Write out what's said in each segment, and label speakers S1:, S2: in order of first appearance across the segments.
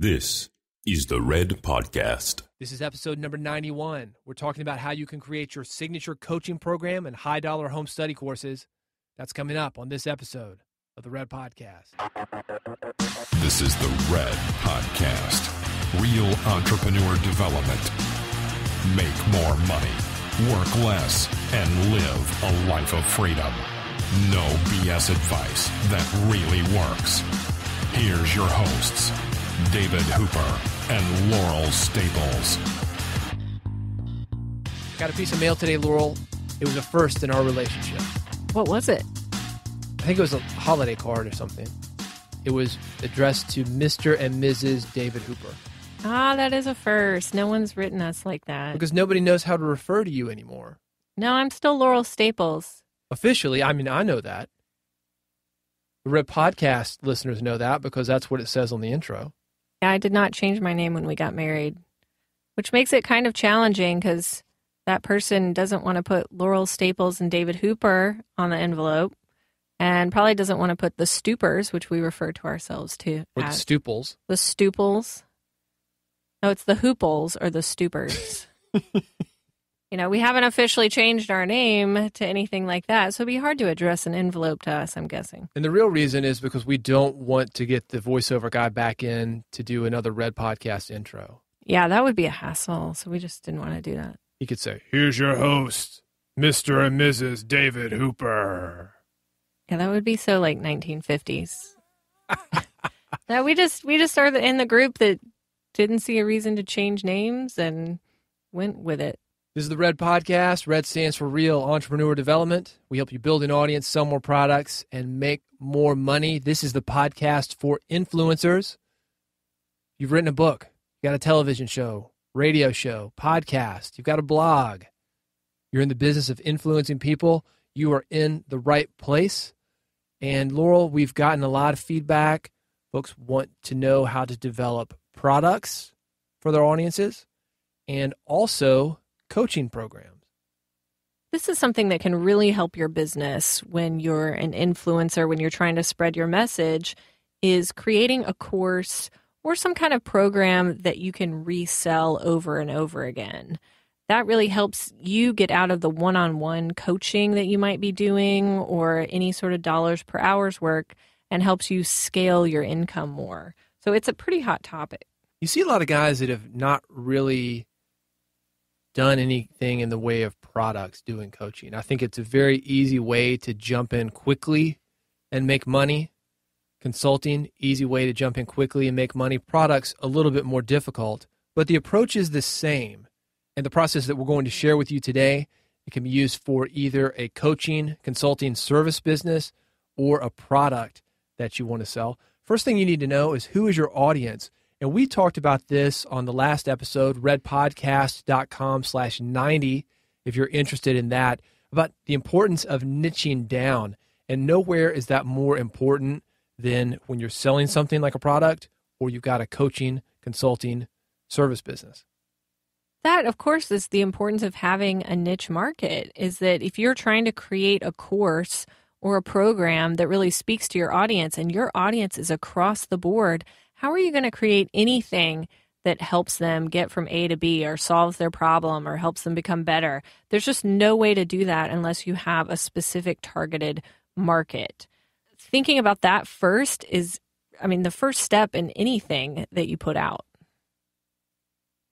S1: This is the Red Podcast. This is episode number 91. We're talking about how you can create your signature coaching program and high dollar home study courses. That's coming up on this episode of the Red Podcast. This is the Red Podcast real entrepreneur development. Make more money, work less, and live a life of freedom. No BS advice that really works. Here's your hosts. David Hooper, and Laurel Staples. Got a piece of mail today, Laurel. It was a first in our relationship. What was it? I think it was a holiday card or something. It was addressed to Mr. and Mrs. David Hooper.
S2: Ah, that is a first. No one's written us like that. Because
S1: nobody knows how to refer to you anymore.
S2: No, I'm still Laurel Staples.
S1: Officially, I mean, I know that. The Rip Podcast listeners know that because that's what it says on the intro.
S2: I did not change my name when we got married, which makes it kind of challenging because that person doesn't want to put Laurel Staples and David Hooper on the envelope and probably doesn't want to put the Stupers, which we refer to ourselves to. Or the Stuples. The Stuples. No, it's the Hooples or the Stupers. you know, we haven't officially changed our name to anything like that. So it'd be hard to address an envelope to us, I'm guessing.
S1: And the real reason is because we don't want to get the voiceover guy back in to do another Red Podcast intro.
S2: Yeah, that would be a hassle. So we just didn't want to do that.
S1: He could say, Here's your host, Mr. and Mrs. David Hooper.
S2: Yeah, that would be so like 1950s. no, we just we just are in the group that didn't see a reason to change names and went with it. This is the
S1: Red Podcast. Red stands for Real Entrepreneur Development. We help you build an audience, sell more products, and make more money. This is the podcast for influencers. You've written a book, you got a television show, radio show, podcast, you've got a blog. You're in the business of influencing people. You are in the right place. And Laurel, we've gotten a lot of feedback. Folks want to know how to develop products for their audiences and also coaching programs.
S2: This is something that can really help your business when you're an influencer, when you're trying to spread your message, is creating a course or some kind of program that you can resell over and over again. That really helps you get out of the one on one coaching that you might be doing or any sort of dollars per hour's work and helps you scale your income more. So it's a pretty hot topic.
S1: You see a lot of guys that have not really done anything in the way of products doing coaching. I think it's a very easy way to jump in quickly and make money. Consulting, easy way to jump in quickly and make money. Products, a little bit more difficult, but the approach is the same. And the process that we're going to share with you today, it can be used for either a coaching, consulting service business or a product that you want to sell. First thing you need to know is who is your audience? And we talked about this on the last episode, redpodcast.com slash 90, if you're interested in that, about the importance of niching down. And nowhere is that more important than when you're selling something like a product or you've got a coaching, consulting, service business.
S2: That, of course, is the importance of having a niche market, is that if you're trying to create a course or a program that really speaks to your audience and your audience is across the board, how are you going to create anything that helps them get from A to B or solves their problem or helps them become better? There's just no way to do that unless you have a specific targeted market. Thinking about that first is, I mean, the first step in anything that you put out.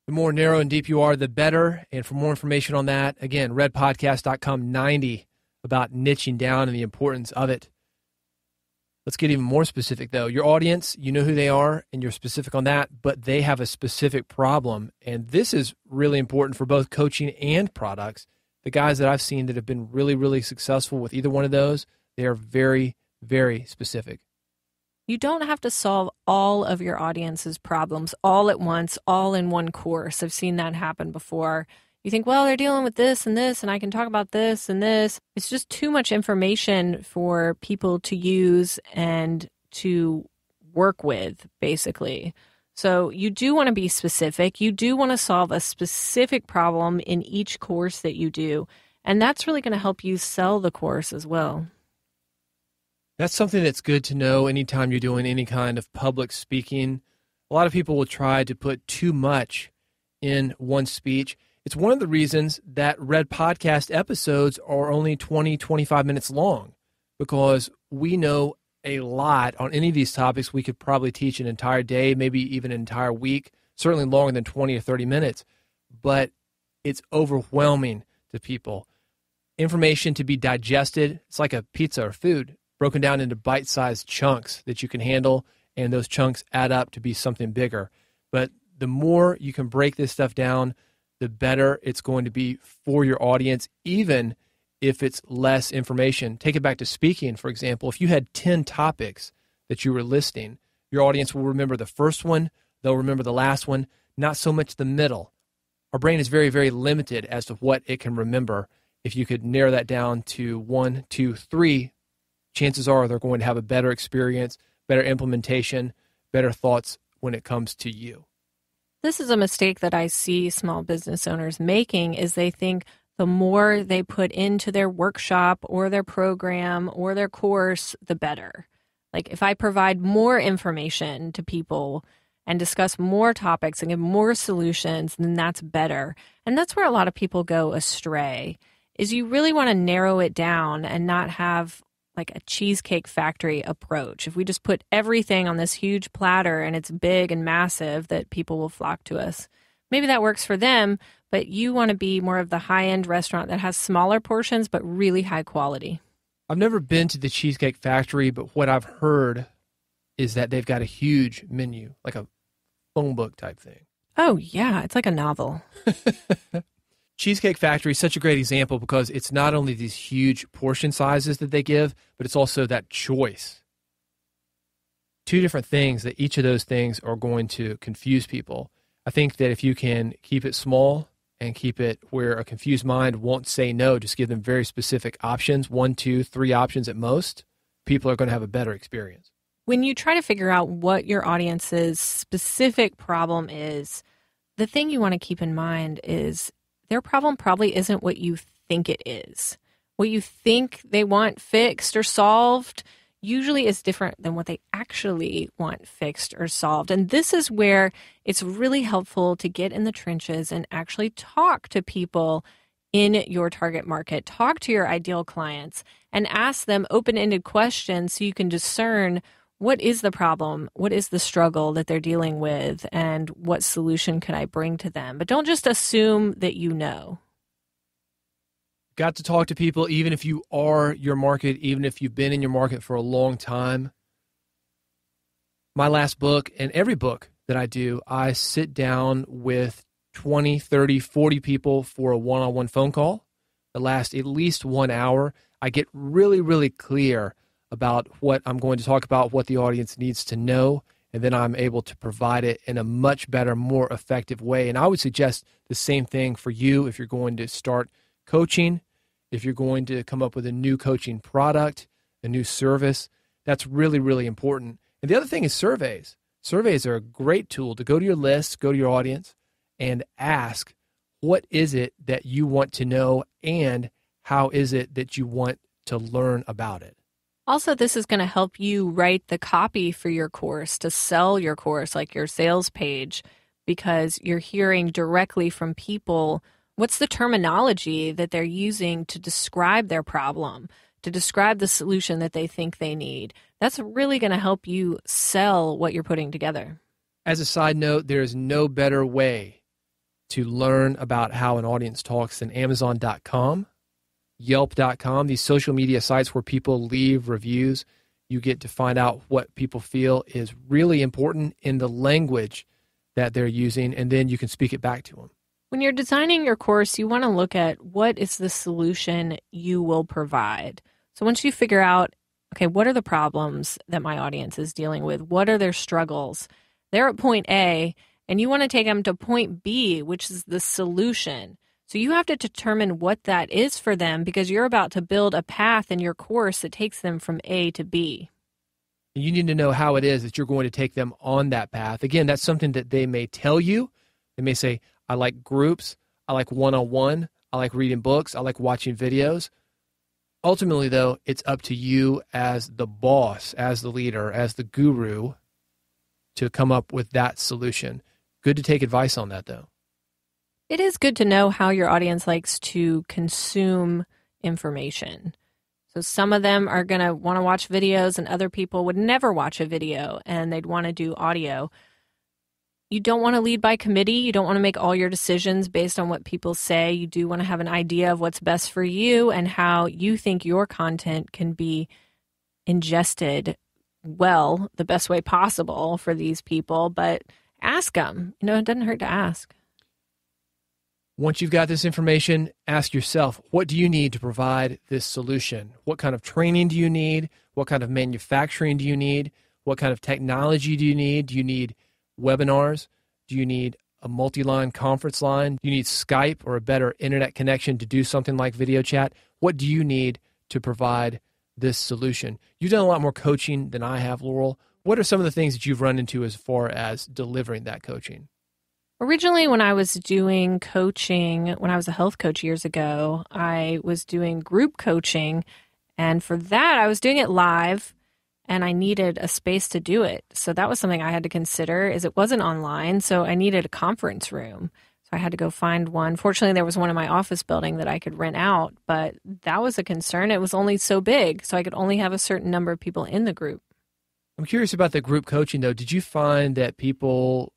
S1: The more narrow and deep you are, the better. And for more information on that, again, redpodcast.com 90 about niching down and the importance of it. Let's get even more specific though. Your audience, you know who they are and you're specific on that, but they have a specific problem. And this is really important for both coaching and products. The guys that I've seen that have been really, really successful with either one of those, they are very, very specific.
S2: You don't have to solve all of your audience's problems all at once, all in one course. I've seen that happen before you think, well, they're dealing with this and this, and I can talk about this and this. It's just too much information for people to use and to work with, basically. So you do want to be specific. You do want to solve a specific problem in each course that you do. And that's really going to help you sell the course as well.
S1: That's something that's good to know anytime you're doing any kind of public speaking. A lot of people will try to put too much in one speech. It's one of the reasons that Red Podcast episodes are only 20, 25 minutes long because we know a lot on any of these topics. We could probably teach an entire day, maybe even an entire week, certainly longer than 20 or 30 minutes, but it's overwhelming to people. Information to be digested, it's like a pizza or food broken down into bite sized chunks that you can handle, and those chunks add up to be something bigger. But the more you can break this stuff down, the better it's going to be for your audience, even if it's less information. Take it back to speaking, for example. If you had 10 topics that you were listing, your audience will remember the first one, they'll remember the last one, not so much the middle. Our brain is very, very limited as to what it can remember. If you could narrow that down to one, two, three, chances are they're going to have a better experience, better implementation, better thoughts when it comes to you.
S2: This is a mistake that I see small business owners making is they think the more they put into their workshop or their program or their course, the better. Like if I provide more information to people and discuss more topics and give more solutions, then that's better. And that's where a lot of people go astray is you really want to narrow it down and not have like a cheesecake factory approach. If we just put everything on this huge platter and it's big and massive, that people will flock to us. Maybe that works for them, but you want to be more of the high end restaurant that has smaller portions but really high quality.
S1: I've never been to the Cheesecake Factory, but what I've heard is that they've got a huge menu, like a phone book type thing.
S2: Oh, yeah. It's like a novel.
S1: Cheesecake Factory is such a great example because it's not only these huge portion sizes that they give, but it's also that choice. Two different things that each of those things are going to confuse people. I think that if you can keep it small and keep it where a confused mind won't say no, just give them very specific options one, two, three options at most people are going to have a better experience.
S2: When you try to figure out what your audience's specific problem is, the thing you want to keep in mind is their problem probably isn't what you think it is. What you think they want fixed or solved usually is different than what they actually want fixed or solved. And this is where it's really helpful to get in the trenches and actually talk to people in your target market. Talk to your ideal clients and ask them open ended questions so you can discern what is the problem? What is the struggle that they're dealing with? And what solution can I bring to them? But don't just assume that you know.
S1: Got to talk to people, even if you are your market, even if you've been in your market for a long time. My last book and every book that I do, I sit down with 20, 30, 40 people for a one on one phone call that lasts at least one hour. I get really, really clear about what I'm going to talk about, what the audience needs to know, and then I'm able to provide it in a much better, more effective way. And I would suggest the same thing for you if you're going to start coaching, if you're going to come up with a new coaching product, a new service. That's really, really important. And the other thing is surveys. Surveys are a great tool to go to your list, go to your audience, and ask what is it that you want to know and how is it that you want to learn about it.
S2: Also, this is going to help you write the copy for your course to sell your course, like your sales page, because you're hearing directly from people what's the terminology that they're using to describe their problem, to describe the solution that they think they need. That's really going to help you sell what you're putting together.
S1: As a side note, there is no better way to learn about how an audience talks than Amazon.com Yelp.com, these social media sites where people leave reviews. You get to find out what people feel is really important in the language that they're using, and then you can speak it back to them.
S2: When you're designing your course, you want to look at what is the solution you will provide. So once you figure out, okay, what are the problems that my audience is dealing with? What are their struggles? They're at point A, and you want to take them to point B, which is the solution. So you have to determine what that is for them because you're about to build a path in your course that takes them from A to B.
S1: you need to know how it is that you're going to take them on that path. Again, that's something that they may tell you. They may say, I like groups, I like one on one, I like reading books, I like watching videos. Ultimately, though, it's up to you as the boss, as the leader, as the guru to come up with that solution. Good to take advice on that, though.
S2: It is good to know how your audience likes to consume information. So some of them are going to want to watch videos and other people would never watch a video and they'd want to do audio. You don't want to lead by committee. You don't want to make all your decisions based on what people say. You do want to have an idea of what's best for you and how you think your content can be ingested well, the best way possible for these people, but ask them. You know, it doesn't hurt to ask.
S1: Once you've got this information, ask yourself what do you need to provide this solution? What kind of training do you need? What kind of manufacturing do you need? What kind of technology do you need? Do you need webinars? Do you need a multi line conference line? Do you need Skype or a better internet connection to do something like video chat? What do you need to provide this solution? You've done a lot more coaching than I have, Laurel. What are some of the things that you've run into as far as delivering that coaching?
S2: Originally, when I was doing coaching, when I was a health coach years ago, I was doing group coaching. And for that, I was doing it live and I needed a space to do it. So that was something I had to consider is it wasn't online, so I needed a conference room. So I had to go find one. Fortunately, there was one in my office building that I could rent out, but that was a concern. It was only so big, so I could only have a certain number of people in the group.
S1: I'm curious about the group coaching though. Did you find that people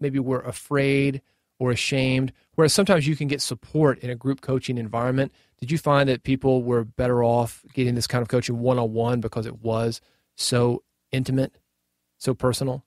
S1: maybe we're afraid or ashamed, whereas sometimes you can get support in a group coaching environment. Did you find that people were better off getting this kind of coaching one on one because it was so intimate, so personal?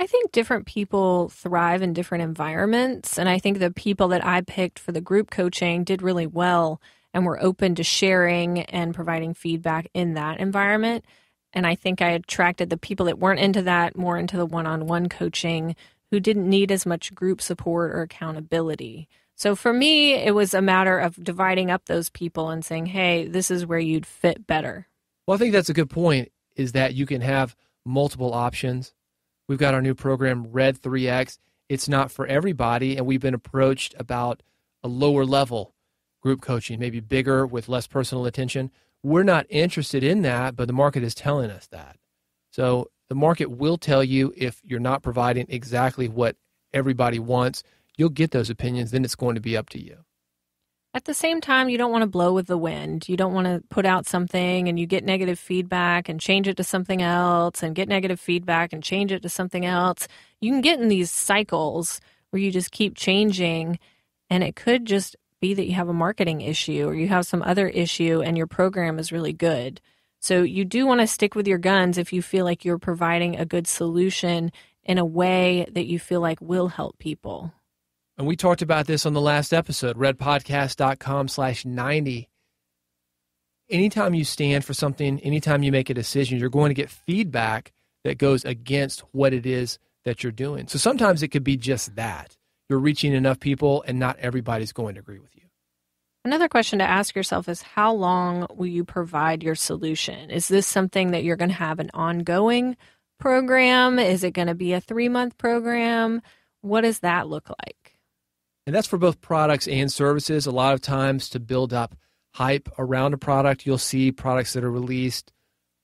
S2: I think different people thrive in different environments. And I think the people that I picked for the group coaching did really well and were open to sharing and providing feedback in that environment. And I think I attracted the people that weren't into that more into the one on one coaching who didn't need as much group support or accountability. So for me, it was a matter of dividing up those people and saying, hey, this is where you'd fit better.
S1: Well, I think that's a good point is that you can have multiple options. We've got our new program, Red 3X. It's not for everybody, and we've been approached about a lower level group coaching, maybe bigger with less personal attention. We're not interested in that, but the market is telling us that. So the market will tell you if you're not providing exactly what everybody wants. You'll get those opinions, then it's going to be up to you.
S2: At the same time, you don't want to blow with the wind. You don't want to put out something and you get negative feedback and change it to something else and get negative feedback and change it to something else. You can get in these cycles where you just keep changing and it could just be that you have a marketing issue or you have some other issue and your program is really good. So you do want to stick with your guns if you feel like you're providing a good solution in a way that you feel like will help people.
S1: And we talked about this on the last episode, redpodcast.com slash 90. Anytime you stand for something, anytime you make a decision, you're going to get feedback that goes against what it is that you're doing. So sometimes it could be just that you're reaching enough people and not everybody's going to agree with you.
S2: Another question to ask yourself is how long will you provide your solution? Is this something that you're going to have an ongoing program? Is it going to be a three month program? What does that look like?
S1: And that's for both products and services. A lot of times to build up hype around a product, you'll see products that are released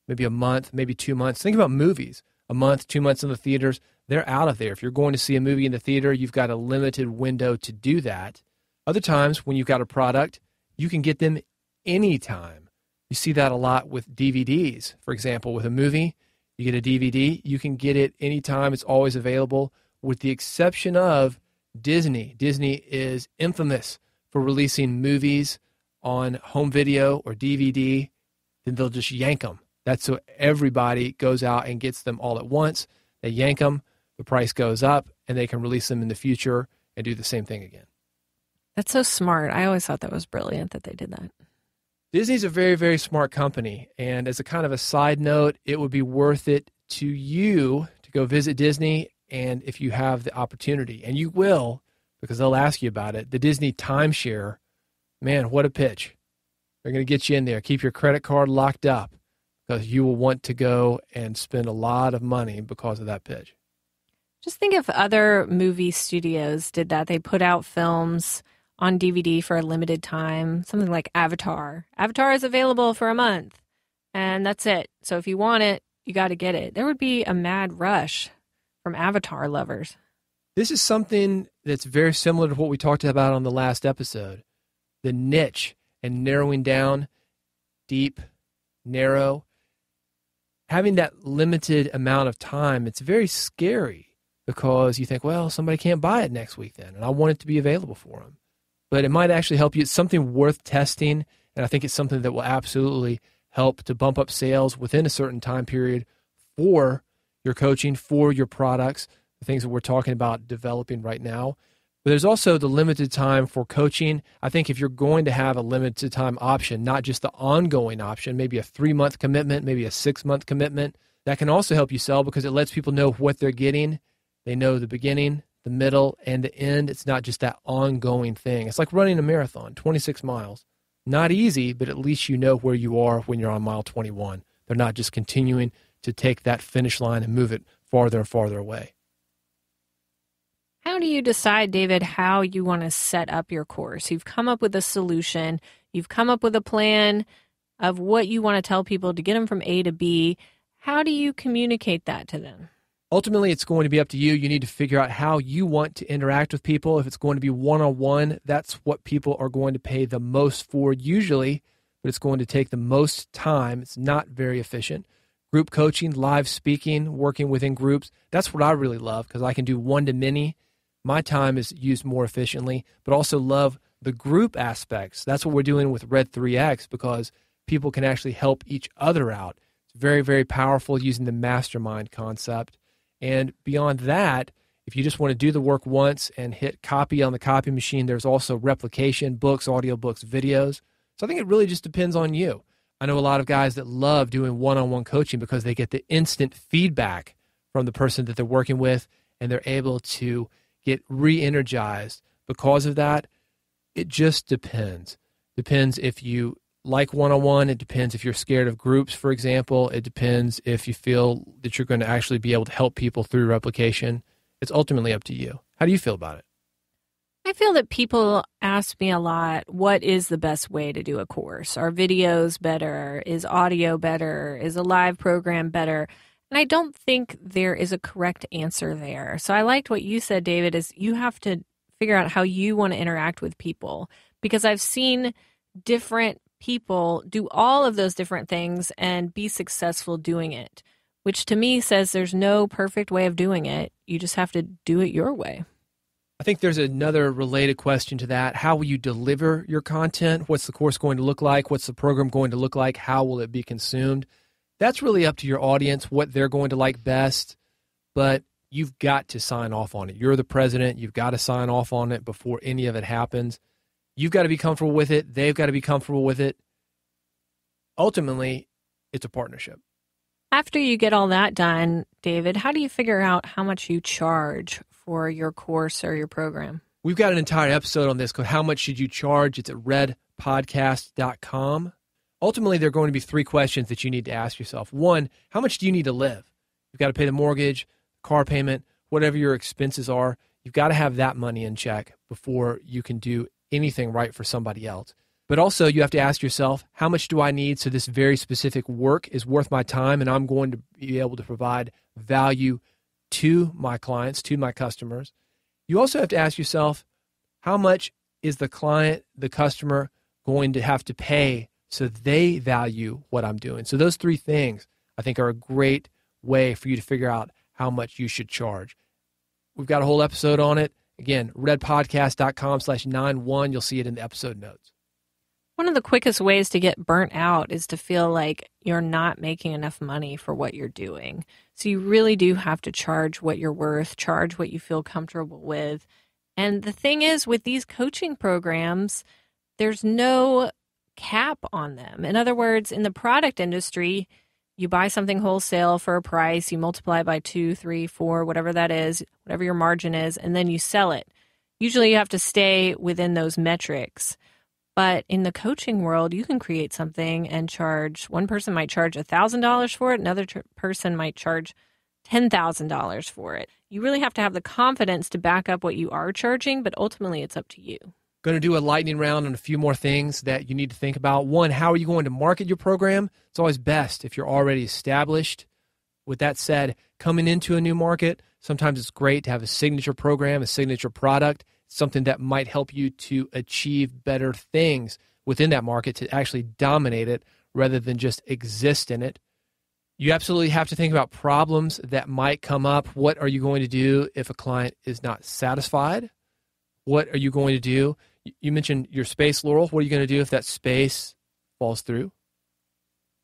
S1: maybe a month, maybe two months. Think about movies a month, two months in the theaters they're out of there. If you're going to see a movie in the theater, you've got a limited window to do that. Other times, when you've got a product, you can get them anytime. You see that a lot with DVDs, for example, with a movie. You get a DVD, you can get it anytime. It's always available, with the exception of Disney. Disney is infamous for releasing movies on home video or DVD, then they'll just yank them. That's so everybody goes out and gets them all at once. They yank them the price goes up and they can release them in the future and do the same thing again.
S2: That's so smart. I always thought that was brilliant that they did that.
S1: Disney's a very, very smart company. And as a kind of a side note, it would be worth it to you to go visit Disney. And if you have the opportunity, and you will, because they'll ask you about it, the Disney timeshare, man, what a pitch. They're going to get you in there. Keep your credit card locked up because you will want to go and spend a lot of money because of that pitch.
S2: Just think if other movie studios did that. They put out films on DVD for a limited time, something like Avatar. Avatar is available for a month, and that's it. So if you want it, you got to get it. There would be a mad rush from Avatar lovers.
S1: This is something that's very similar to what we talked about on the last episode the niche and narrowing down deep, narrow. Having that limited amount of time, it's very scary because you think, well, somebody can't buy it next week then, and I want it to be available for them. But it might actually help you. It's something worth testing, and I think it's something that will absolutely help to bump up sales within a certain time period for your coaching, for your products, the things that we're talking about developing right now. But there's also the limited time for coaching. I think if you're going to have a limited time option, not just the ongoing option, maybe a three month commitment, maybe a six month commitment, that can also help you sell because it lets people know what they're getting they know the beginning, the middle, and the end. It's not just that ongoing thing. It's like running a marathon, 26 miles. Not easy, but at least you know where you are when you're on mile 21. They're not just continuing to take that finish line and move it farther and farther away.
S2: How do you decide, David, how you want to set up your course? You've come up with a solution, you've come up with a plan of what you want to tell people to get them from A to B. How do you communicate that to them?
S1: ultimately it's going to be up to you you need to figure out how you want to interact with people if it's going to be one-on-one that's what people are going to pay the most for usually but it's going to take the most time it's not very efficient group coaching live speaking working within groups that's what i really love because i can do one to many my time is used more efficiently but also love the group aspects that's what we're doing with red 3x because people can actually help each other out it's very very powerful using the mastermind concept and beyond that, if you just want to do the work once and hit copy on the copy machine, there's also replication, books, audiobooks, videos. So I think it really just depends on you. I know a lot of guys that love doing one on one coaching because they get the instant feedback from the person that they're working with and they're able to get re energized because of that. It just depends. Depends if you like one on one. It depends if you're scared of groups, for example. It depends if you feel that you're going to actually be able to help people through replication. It's ultimately up to you. How do you feel about it?
S2: I feel that people ask me a lot what is the best way to do a course? Are videos better? Is audio better? Is a live program better? And I don't think there is a correct answer there. So I liked what you said, David, is you have to figure out how you want to interact with people because I've seen different people do all of those different things and be successful doing it, which to me says there's no perfect way of doing it. You just have to do it your way.
S1: I think there's another related question to that. How will you deliver your content? What's the course going to look like? What's the program going to look like? How will it be consumed? That's really up to your audience, what they're going to like best. But you've got to sign off on it. You're the president. You've got to sign off on it before any of it happens. You've got to be comfortable with it. They've got to be comfortable with it. Ultimately, it's a partnership.
S2: After you get all that done, David, how do you figure out how much you charge for your course or your program?
S1: We've got an entire episode on this called How Much Should You Charge? It's at redpodcast.com. Ultimately, there are going to be three questions that you need to ask yourself. One, how much do you need to live? You've got to pay the mortgage, car payment, whatever your expenses are. You've got to have that money in check before you can do anything right for somebody else. But also, you have to ask yourself, how much do I need so this very specific work is worth my time and I'm going to be able to provide value to my clients, to my customers? You also have to ask yourself, how much is the client, the customer going to have to pay so they value what I'm doing? So, those three things I think are a great way for you to figure out how much you should charge. We've got a whole episode on it. Again, redpodcast.com slash nine one. You'll see it in the episode notes.
S2: One of the quickest ways to get burnt out is to feel like you're not making enough money for what you're doing. So you really do have to charge what you're worth, charge what you feel comfortable with. And the thing is, with these coaching programs, there's no cap on them. In other words, in the product industry, you buy something wholesale for a price, you multiply by two, three, four, whatever that is, whatever your margin is, and then you sell it. Usually you have to stay within those metrics. But in the coaching world, you can create something and charge. One person might charge $1,000 for it, another person might charge $10,000 for it. You really have to have the confidence to back up what you are charging, but ultimately it's up to you.
S1: Going to do a lightning round on a few more things that you need to think about. One, how are you going to market your program? It's always best if you're already established. With that said, coming into a new market, sometimes it's great to have a signature program, a signature product, something that might help you to achieve better things within that market to actually dominate it rather than just exist in it. You absolutely have to think about problems that might come up. What are you going to do if a client is not satisfied? What are you going to do you mentioned your space, Laurel. What are you going to do if that space falls through?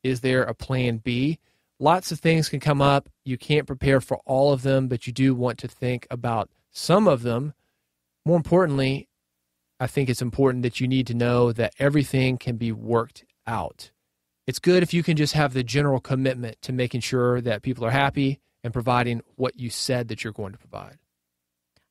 S1: Is there a plan B? Lots of things can come up. You can't prepare for all of them, but you do want to think about some of them. More importantly, I think it's important that you need to know that everything can be worked out. It's good if you can just have the general commitment to making sure that people are happy and providing what you said that you're going to provide.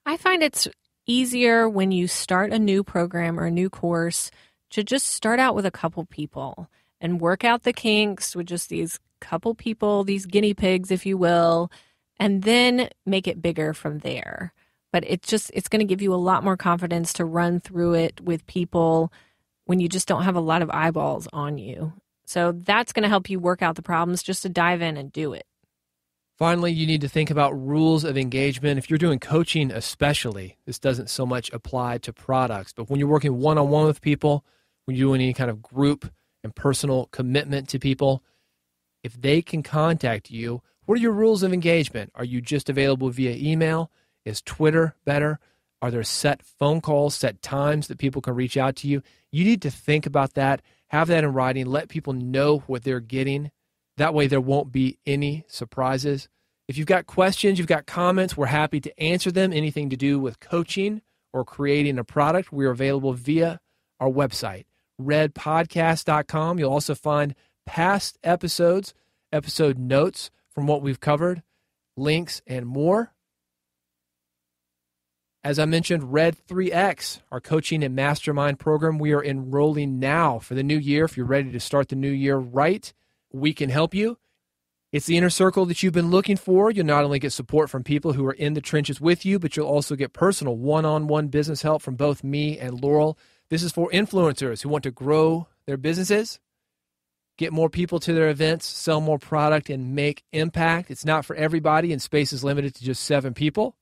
S2: I find it's easier when you start a new program or a new course to just start out with a couple people and work out the kinks with just these couple people, these guinea pigs, if you will, and then make it bigger from there. But it's just, it's going to give you a lot more confidence to run through it with people when you just don't have a lot of eyeballs on you. So that's going to help you work out the problems just to dive in and do it.
S1: Finally, you need to think about rules of engagement. If you're doing coaching, especially, this doesn't so much apply to products, but when you're working one on one with people, when you're doing any kind of group and personal commitment to people, if they can contact you, what are your rules of engagement? Are you just available via email? Is Twitter better? Are there set phone calls, set times that people can reach out to you? You need to think about that, have that in writing, let people know what they're getting that way, there won't be any surprises. If you've got questions, you've got comments, we're happy to answer them. Anything to do with coaching or creating a product, we're available via our website, redpodcast.com. You'll also find past episodes, episode notes from what we've covered, links, and more. As I mentioned, Red 3X, our coaching and mastermind program, we are enrolling now for the new year. If you're ready to start the new year right, we can help you. It's the inner circle that you've been looking for. You'll not only get support from people who are in the trenches with you, but you'll also get personal one on one business help from both me and Laurel. This is for influencers who want to grow their businesses, get more people to their events, sell more product, and make impact. It's not for everybody, and space is limited to just seven people.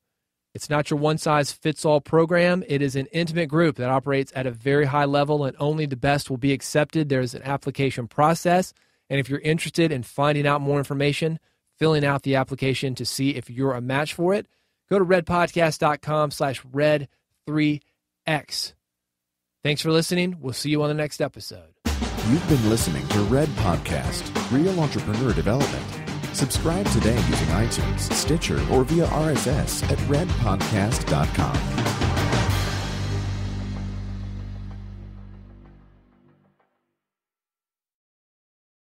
S1: It's not your one size fits all program. It is an intimate group that operates at a very high level, and only the best will be accepted. There is an application process. And if you're interested in finding out more information, filling out the application to see if you're a match for it, go to redpodcast.com slash red3x. Thanks for listening. We'll see you on the next episode.
S2: You've been listening to Red Podcast, Real Entrepreneur Development. Subscribe today using iTunes, Stitcher, or via RSS at
S1: redpodcast.com.